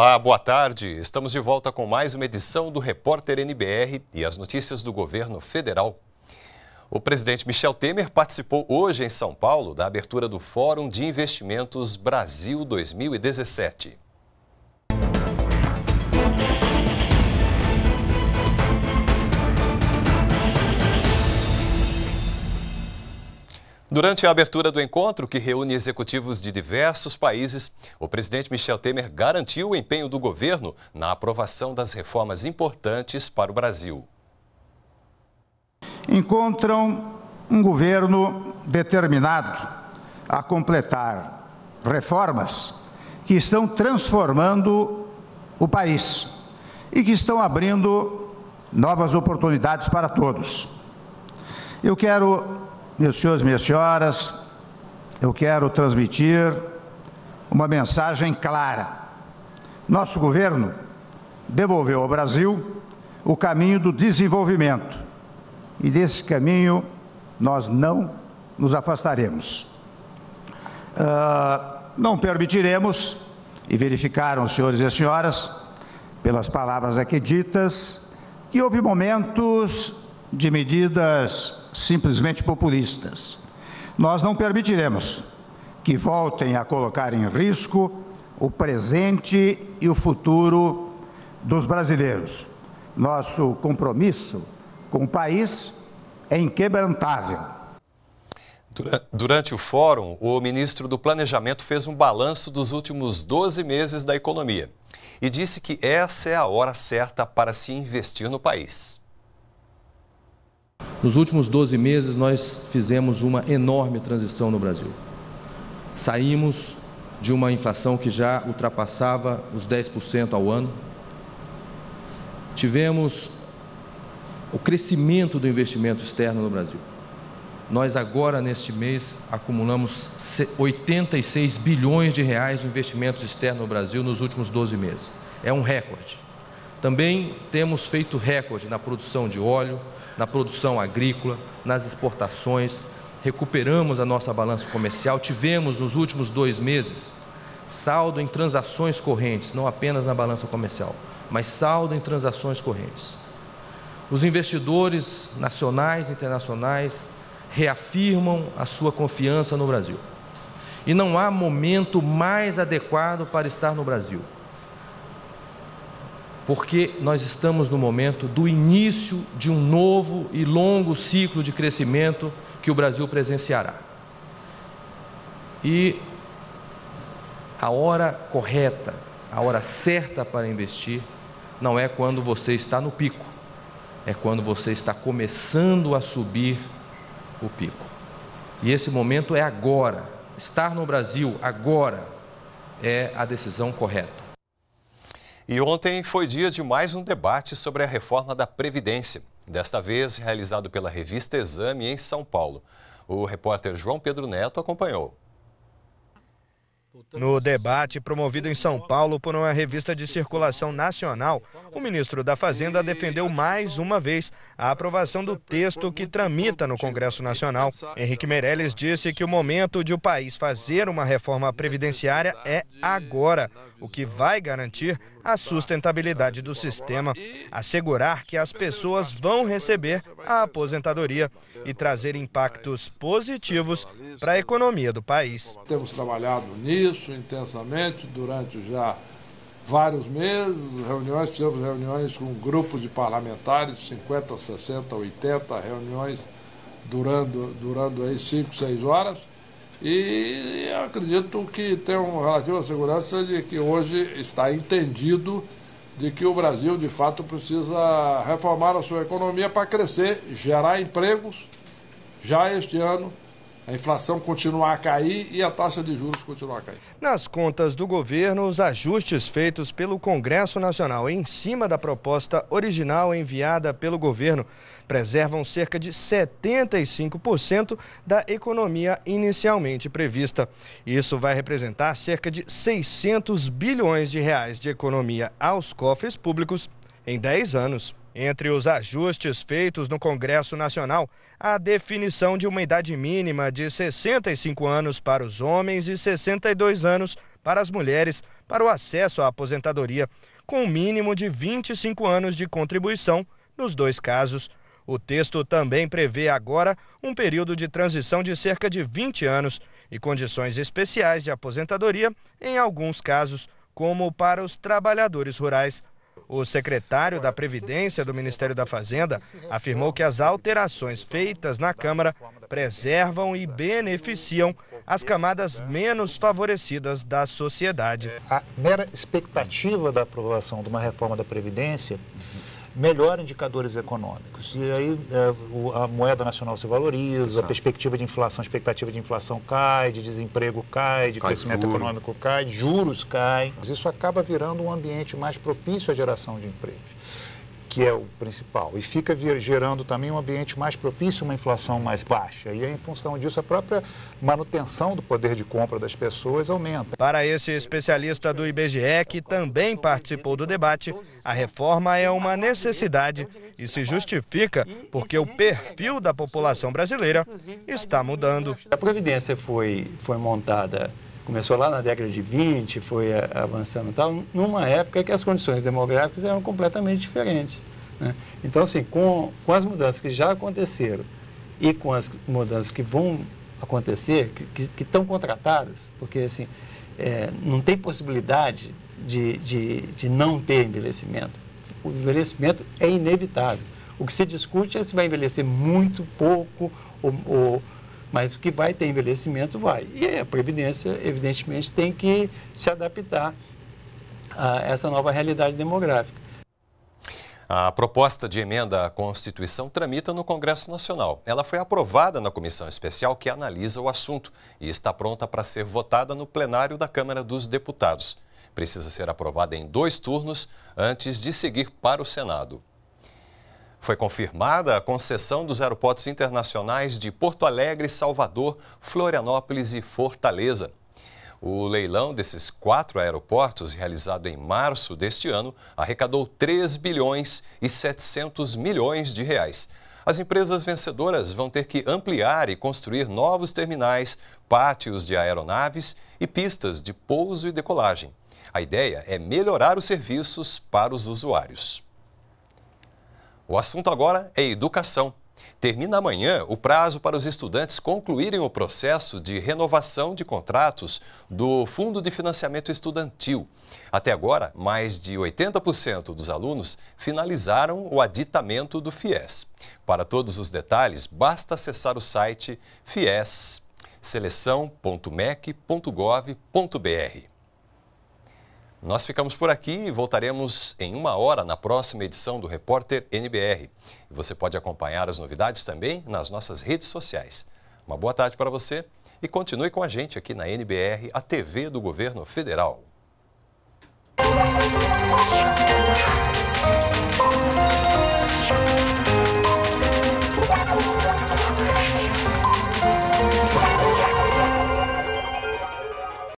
Olá, boa tarde. Estamos de volta com mais uma edição do Repórter NBR e as notícias do governo federal. O presidente Michel Temer participou hoje em São Paulo da abertura do Fórum de Investimentos Brasil 2017. Durante a abertura do encontro, que reúne executivos de diversos países, o presidente Michel Temer garantiu o empenho do governo na aprovação das reformas importantes para o Brasil. Encontram um governo determinado a completar reformas que estão transformando o país e que estão abrindo novas oportunidades para todos. Eu quero meus senhores, minhas senhoras, eu quero transmitir uma mensagem clara. Nosso governo devolveu ao Brasil o caminho do desenvolvimento e desse caminho nós não nos afastaremos. Uh, não permitiremos, e verificaram, senhores e senhoras, pelas palavras aqui ditas, que houve momentos de medidas simplesmente populistas. Nós não permitiremos que voltem a colocar em risco o presente e o futuro dos brasileiros. Nosso compromisso com o país é inquebrantável. Durante o fórum, o ministro do Planejamento fez um balanço dos últimos 12 meses da economia e disse que essa é a hora certa para se investir no país. Nos últimos 12 meses, nós fizemos uma enorme transição no Brasil. Saímos de uma inflação que já ultrapassava os 10% ao ano. Tivemos o crescimento do investimento externo no Brasil. Nós agora, neste mês, acumulamos 86 bilhões de reais de investimentos externos no Brasil nos últimos 12 meses. É um recorde. Também temos feito recorde na produção de óleo, na produção agrícola, nas exportações, recuperamos a nossa balança comercial, tivemos nos últimos dois meses saldo em transações correntes, não apenas na balança comercial, mas saldo em transações correntes. Os investidores nacionais e internacionais reafirmam a sua confiança no Brasil. E não há momento mais adequado para estar no Brasil porque nós estamos no momento do início de um novo e longo ciclo de crescimento que o Brasil presenciará. E a hora correta, a hora certa para investir, não é quando você está no pico, é quando você está começando a subir o pico. E esse momento é agora. Estar no Brasil agora é a decisão correta. E ontem foi dia de mais um debate sobre a reforma da Previdência, desta vez realizado pela revista Exame em São Paulo. O repórter João Pedro Neto acompanhou. No debate promovido em São Paulo por uma revista de circulação nacional, o ministro da Fazenda defendeu mais uma vez a aprovação do texto que tramita no Congresso Nacional. Henrique Meirelles disse que o momento de o país fazer uma reforma previdenciária é agora, o que vai garantir a sustentabilidade do sistema, assegurar que as pessoas vão receber a aposentadoria e trazer impactos positivos para a economia do país. Temos trabalhado nisso intensamente durante já vários meses, reuniões, fizemos reuniões com grupos de parlamentares, 50, 60, 80 reuniões durando, durando aí 5, 6 horas. E acredito que tenho uma relativa segurança de que hoje está entendido de que o Brasil, de fato, precisa reformar a sua economia para crescer, gerar empregos já este ano a inflação continuar a cair e a taxa de juros continuar a cair. Nas contas do governo, os ajustes feitos pelo Congresso Nacional em cima da proposta original enviada pelo governo preservam cerca de 75% da economia inicialmente prevista. Isso vai representar cerca de 600 bilhões de reais de economia aos cofres públicos em 10 anos. Entre os ajustes feitos no Congresso Nacional, a definição de uma idade mínima de 65 anos para os homens e 62 anos para as mulheres para o acesso à aposentadoria, com um mínimo de 25 anos de contribuição nos dois casos. O texto também prevê agora um período de transição de cerca de 20 anos e condições especiais de aposentadoria em alguns casos, como para os trabalhadores rurais. O secretário da Previdência do Ministério da Fazenda afirmou que as alterações feitas na Câmara preservam e beneficiam as camadas menos favorecidas da sociedade. A mera expectativa da aprovação de uma reforma da Previdência melhor indicadores econômicos. E aí é, a moeda nacional se valoriza, Exato. a perspectiva de inflação, a expectativa de inflação cai, de desemprego cai, de cai crescimento juro. econômico cai, juros caem. Isso acaba virando um ambiente mais propício à geração de empregos que é o principal, e fica gerando também um ambiente mais propício a uma inflação mais baixa. E em função disso, a própria manutenção do poder de compra das pessoas aumenta. Para esse especialista do IBGE, que também participou do debate, a reforma é uma necessidade e se justifica porque o perfil da população brasileira está mudando. A Previdência foi, foi montada começou lá na década de 20, foi eh, avançando e tal, numa época que as condições demográficas eram completamente diferentes. Né? Então, assim, com, com as mudanças que já aconteceram e com as mudanças que vão acontecer, que, que, que estão contratadas, porque, assim, é, não tem possibilidade de, de, de não ter envelhecimento. O envelhecimento é inevitável. O que se discute é se vai envelhecer muito pouco ou, ou mas que vai ter envelhecimento, vai. E a Previdência, evidentemente, tem que se adaptar a essa nova realidade demográfica. A proposta de emenda à Constituição tramita no Congresso Nacional. Ela foi aprovada na comissão especial que analisa o assunto e está pronta para ser votada no plenário da Câmara dos Deputados. Precisa ser aprovada em dois turnos antes de seguir para o Senado. Foi confirmada a concessão dos aeroportos internacionais de Porto Alegre, Salvador, Florianópolis e Fortaleza. O leilão desses quatro aeroportos, realizado em março deste ano, arrecadou 3 bilhões e 700 milhões de reais. As empresas vencedoras vão ter que ampliar e construir novos terminais, pátios de aeronaves e pistas de pouso e decolagem. A ideia é melhorar os serviços para os usuários. O assunto agora é educação. Termina amanhã o prazo para os estudantes concluírem o processo de renovação de contratos do Fundo de Financiamento Estudantil. Até agora, mais de 80% dos alunos finalizaram o aditamento do FIES. Para todos os detalhes, basta acessar o site fiesseleção.mec.gov.br. Nós ficamos por aqui e voltaremos em uma hora na próxima edição do Repórter NBR. Você pode acompanhar as novidades também nas nossas redes sociais. Uma boa tarde para você e continue com a gente aqui na NBR, a TV do Governo Federal.